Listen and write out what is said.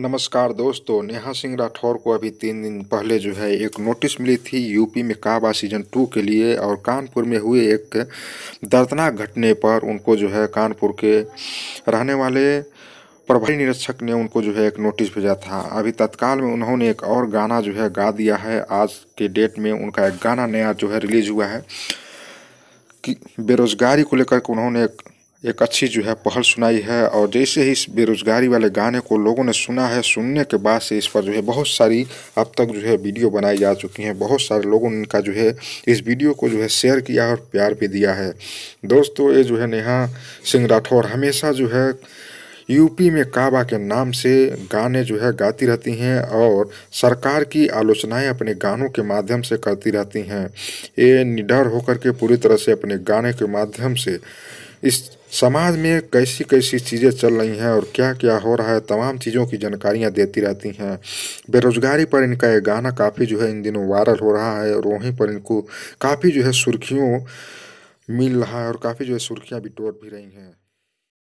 नमस्कार दोस्तों नेहा सिंह राठौर को अभी तीन दिन पहले जो है एक नोटिस मिली थी यूपी में काबा सीजन टू के लिए और कानपुर में हुए एक दर्दनाक घटने पर उनको जो है कानपुर के रहने वाले प्रभारी निरीक्षक ने उनको जो है एक नोटिस भेजा था अभी तत्काल में उन्होंने एक और गाना जो है गा दिया है आज के डेट में उनका एक गाना नया जो है रिलीज हुआ है कि बेरोज़गारी को लेकर उन्होंने एक एक अच्छी जो है पहल सुनाई है और जैसे ही इस बेरोजगारी वाले गाने को लोगों ने सुना है सुनने के बाद से इस पर जो है बहुत सारी अब तक जो है वीडियो बनाई जा चुकी हैं बहुत सारे लोगों ने इनका जो है इस वीडियो को जो है शेयर किया और प्यार भी दिया है दोस्तों ये जो है नेहा सिंह राठौर हमेशा जो है यूपी में काबा के नाम से गाने जो है गाती रहती हैं और सरकार की आलोचनाएं अपने गानों के माध्यम से करती रहती हैं ये निडर होकर के पूरी तरह से अपने गाने के माध्यम से इस समाज में कैसी कैसी चीज़ें चल रही हैं और क्या क्या हो रहा है तमाम चीज़ों की जानकारियाँ देती रहती हैं बेरोज़गारी पर इनका ये गाना काफ़ी जो है इन दिनों वायरल हो रहा है और वहीं पर इनको काफ़ी जो है सुर्खियों मिल रहा है और काफ़ी जो है सुर्खियाँ भी टोट भी रही हैं